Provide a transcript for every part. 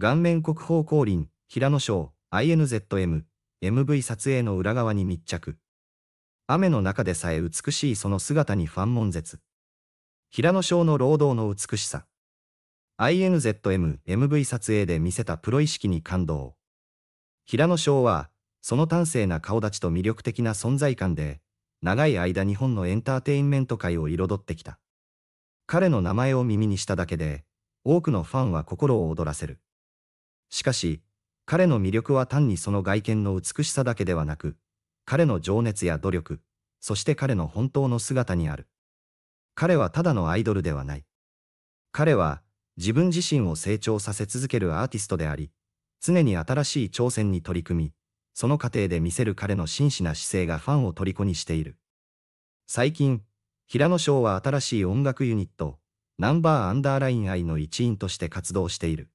顔面国宝降臨、平野賞、INZM、MV 撮影の裏側に密着。雨の中でさえ美しいその姿にファン悶絶。平野賞の労働の美しさ。INZM、MV 撮影で見せたプロ意識に感動。平野翔は、その端正な顔立ちと魅力的な存在感で、長い間日本のエンターテインメント界を彩ってきた。彼の名前を耳にしただけで、多くのファンは心を躍らせる。しかし、彼の魅力は単にその外見の美しさだけではなく、彼の情熱や努力、そして彼の本当の姿にある。彼はただのアイドルではない。彼は、自分自身を成長させ続けるアーティストであり、常に新しい挑戦に取り組み、その過程で見せる彼の真摯な姿勢がファンを虜にしている。最近、平野翔は新しい音楽ユニット、ナンバーアンダーライン愛の一員として活動している。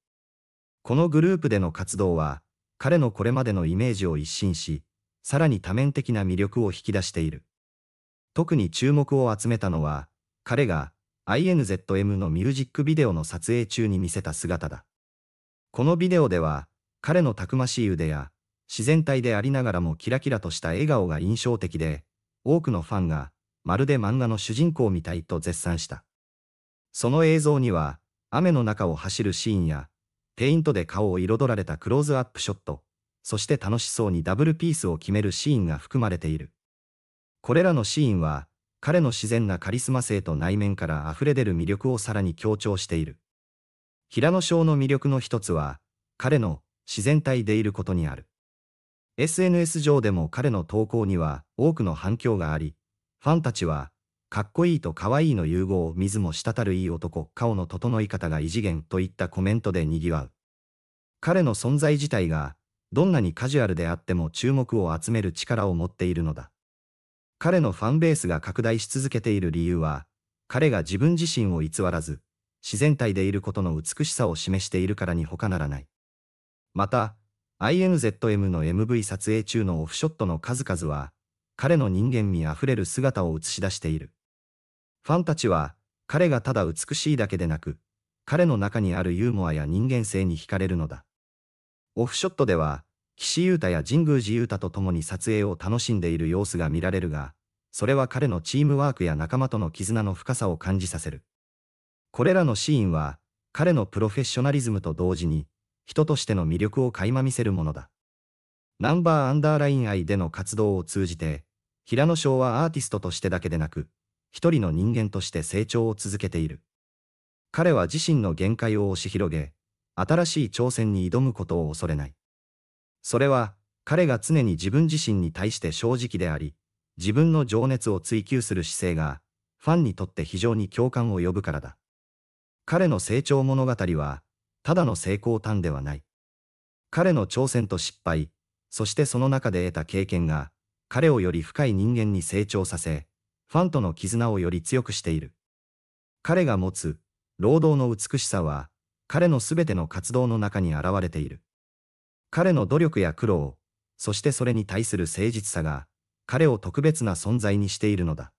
このグループでの活動は、彼のこれまでのイメージを一新し、さらに多面的な魅力を引き出している。特に注目を集めたのは、彼が INZM のミュージックビデオの撮影中に見せた姿だ。このビデオでは、彼のたくましい腕や、自然体でありながらもキラキラとした笑顔が印象的で、多くのファンが、まるで漫画の主人公みたいと絶賛した。その映像には、雨の中を走るシーンや、ペイントで顔を彩られたクローズアップショット、そして楽しそうにダブルピースを決めるシーンが含まれている。これらのシーンは、彼の自然なカリスマ性と内面から溢れ出る魅力をさらに強調している。平野翔の魅力の一つは、彼の自然体でいることにある。SNS 上でも彼の投稿には多くの反響があり、ファンたちはかっこいいと可愛いの融合、を水も滴るいい男、顔の整い方が異次元といったコメントで賑わう。彼の存在自体が、どんなにカジュアルであっても注目を集める力を持っているのだ。彼のファンベースが拡大し続けている理由は、彼が自分自身を偽らず、自然体でいることの美しさを示しているからに他ならない。また、INZM の MV 撮影中のオフショットの数々は、彼の人間味あふれる姿を映し出している。ファンたちは、彼がただ美しいだけでなく、彼の中にあるユーモアや人間性に惹かれるのだ。オフショットでは、岸優太や神宮寺優太と共に撮影を楽しんでいる様子が見られるが、それは彼のチームワークや仲間との絆の深さを感じさせる。これらのシーンは、彼のプロフェッショナリズムと同時に、人としての魅力を垣間見せるものだ。ナンバーアンダーライン愛での活動を通じて、平野翔はアーティストとしてだけでなく、一人の人間として成長を続けている。彼は自身の限界を押し広げ、新しい挑戦に挑むことを恐れない。それは、彼が常に自分自身に対して正直であり、自分の情熱を追求する姿勢が、ファンにとって非常に共感を呼ぶからだ。彼の成長物語は、ただの成功譚ではない。彼の挑戦と失敗、そしてその中で得た経験が、彼をより深い人間に成長させ、ファンとの絆をより強くしている。彼が持つ、労働の美しさは、彼のすべての活動の中に現れている。彼の努力や苦労、そしてそれに対する誠実さが、彼を特別な存在にしているのだ。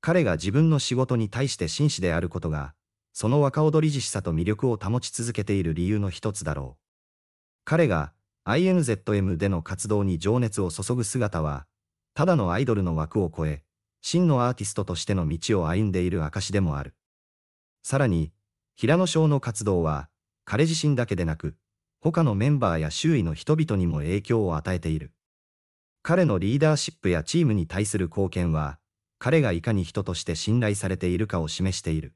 彼が自分の仕事に対して真摯であることが、その若踊り自しさと魅力を保ち続けている理由の一つだろう。彼が INZM での活動に情熱を注ぐ姿は、ただのアイドルの枠を超え、真のアーティストとしての道を歩んでいる証でもある。さらに、平野翔の活動は、彼自身だけでなく、他のメンバーや周囲の人々にも影響を与えている。彼のリーダーシップやチームに対する貢献は、彼がいかに人として信頼されているかを示している。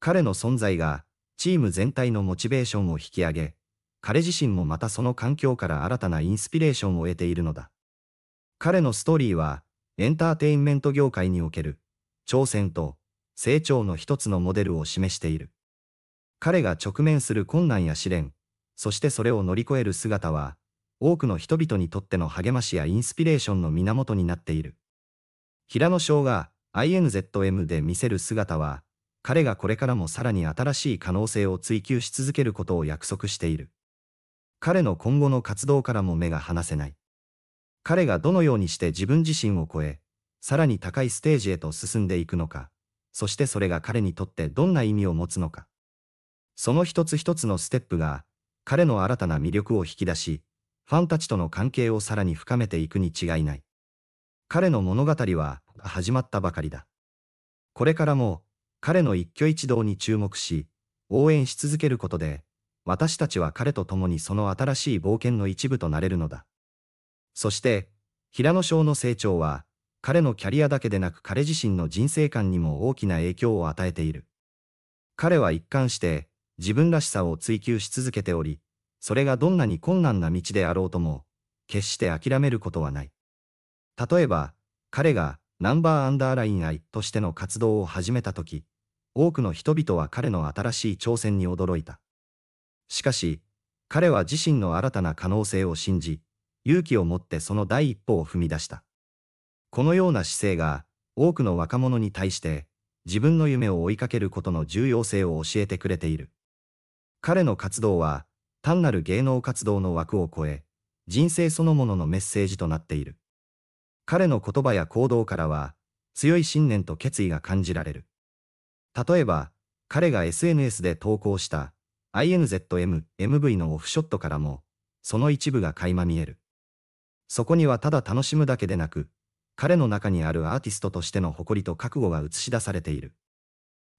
彼の存在が、チーム全体のモチベーションを引き上げ、彼自身もまたその環境から新たなインスピレーションを得ているのだ。彼のストーリーは、エンターテインメント業界における挑戦と成長の一つのモデルを示している。彼が直面する困難や試練、そしてそれを乗り越える姿は、多くの人々にとっての励ましやインスピレーションの源になっている。平野翔が INZM で見せる姿は、彼がこれからもさらに新しい可能性を追求し続けることを約束している。彼の今後の活動からも目が離せない。彼がどのようにして自分自身を超え、さらに高いステージへと進んでいくのか、そしてそれが彼にとってどんな意味を持つのか。その一つ一つのステップが、彼の新たな魅力を引き出し、ファンたちとの関係をさらに深めていくに違いない。彼の物語は始まったばかりだ。これからも彼の一挙一動に注目し、応援し続けることで、私たちは彼と共にその新しい冒険の一部となれるのだ。そして、平野翔の成長は、彼のキャリアだけでなく彼自身の人生観にも大きな影響を与えている。彼は一貫して、自分らしさを追求し続けており、それがどんなに困難な道であろうとも、決して諦めることはない。例えば、彼がナンバーアンダーライン愛としての活動を始めた時、多くの人々は彼の新しい挑戦に驚いた。しかし、彼は自身の新たな可能性を信じ、勇気を持ってその第一歩を踏み出した。このような姿勢が、多くの若者に対して、自分の夢を追いかけることの重要性を教えてくれている。彼の活動は、単なる芸能活動の枠を超え、人生そのもののメッセージとなっている。彼の言葉や行動からは、強い信念と決意が感じられる。例えば、彼が SNS で投稿した INZM MV のオフショットからも、その一部が垣間見える。そこにはただ楽しむだけでなく、彼の中にあるアーティストとしての誇りと覚悟が映し出されている。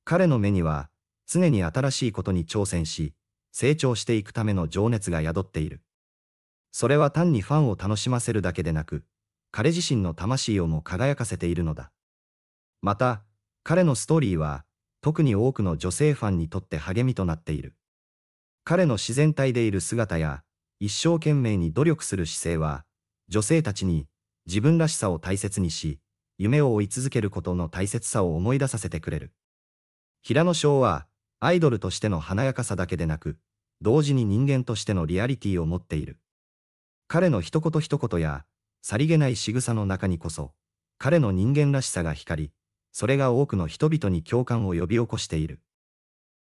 彼の目には、常に新しいことに挑戦し、成長していくための情熱が宿っている。それは単にファンを楽しませるだけでなく、彼自身の魂をも輝かせているのだ。また、彼のストーリーは、特に多くの女性ファンにとって励みとなっている。彼の自然体でいる姿や、一生懸命に努力する姿勢は、女性たちに自分らしさを大切にし、夢を追い続けることの大切さを思い出させてくれる。平野翔は、アイドルとしての華やかさだけでなく、同時に人間としてのリアリティを持っている。彼の一言一言や、さりげない仕草の中にこそ、彼の人間らしさが光り、それが多くの人々に共感を呼び起こしている。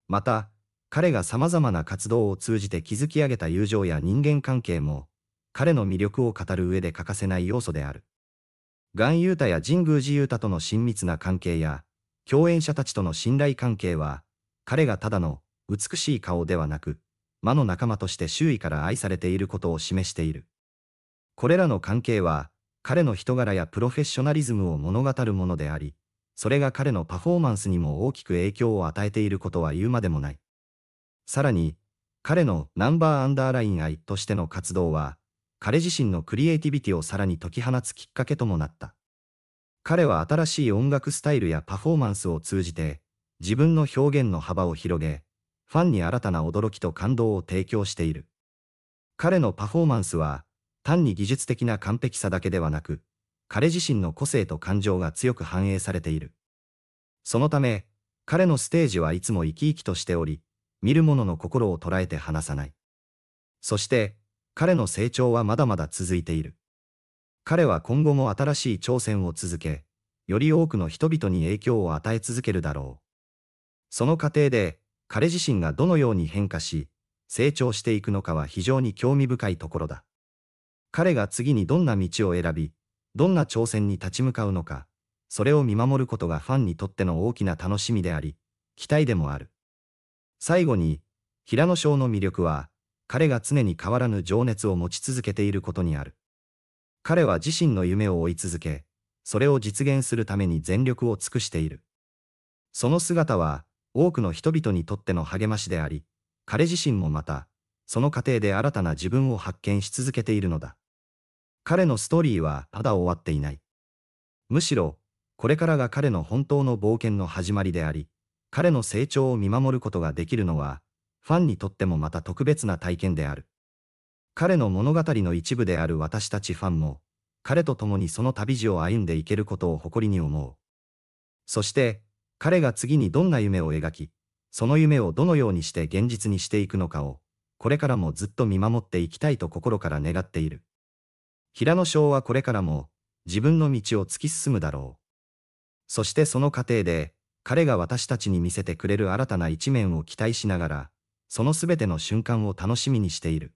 また、彼が様々な活動を通じて築き上げた友情や人間関係も、彼の魅力を語る上で欠かせない要素である。ガン・ユータや神宮寺ユータとの親密な関係や、共演者たちとの信頼関係は、彼がただの美しい顔ではなく、魔の仲間として周囲から愛されていることを示している。これらの関係は、彼の人柄やプロフェッショナリズムを物語るものであり、それが彼のパフォーマンスにも大きく影響を与えていることは言うまでもない。さらに、彼のナンバーアンダーライン愛としての活動は、彼自身のクリエイティビティをさらに解き放つきっかけともなった。彼は新しい音楽スタイルやパフォーマンスを通じて、自分の表現の幅を広げ、ファンに新たな驚きと感動を提供している。彼のパフォーマンスは、単に技術的な完璧さだけではなく、彼自身の個性と感情が強く反映されている。そのため、彼のステージはいつも生き生きとしており、見る者の心を捉えて離さない。そして、彼の成長はまだまだ続いている。彼は今後も新しい挑戦を続け、より多くの人々に影響を与え続けるだろう。その過程で、彼自身がどのように変化し、成長していくのかは非常に興味深いところだ。彼が次にどんな道を選び、どんな挑戦に立ち向かうのか、それを見守ることがファンにとっての大きな楽しみであり、期待でもある。最後に、平野翔の魅力は、彼が常に変わらぬ情熱を持ち続けていることにある。彼は自身の夢を追い続け、それを実現するために全力を尽くしている。その姿は、多くの人々にとっての励ましであり、彼自身もまた、その過程で新たな自分を発見し続けているのだ。彼のストーリーはただ終わっていない。むしろ、これからが彼の本当の冒険の始まりであり、彼の成長を見守ることができるのは、ファンにとってもまた特別な体験である。彼の物語の一部である私たちファンも、彼と共にその旅路を歩んでいけることを誇りに思う。そして、彼が次にどんな夢を描き、その夢をどのようにして現実にしていくのかを、これからもずっと見守っていきたいと心から願っている。平野翔はこれからも、自分の道を突き進むだろう。そしてその過程で、彼が私たちに見せてくれる新たな一面を期待しながら、そのすべての瞬間を楽しみにしている。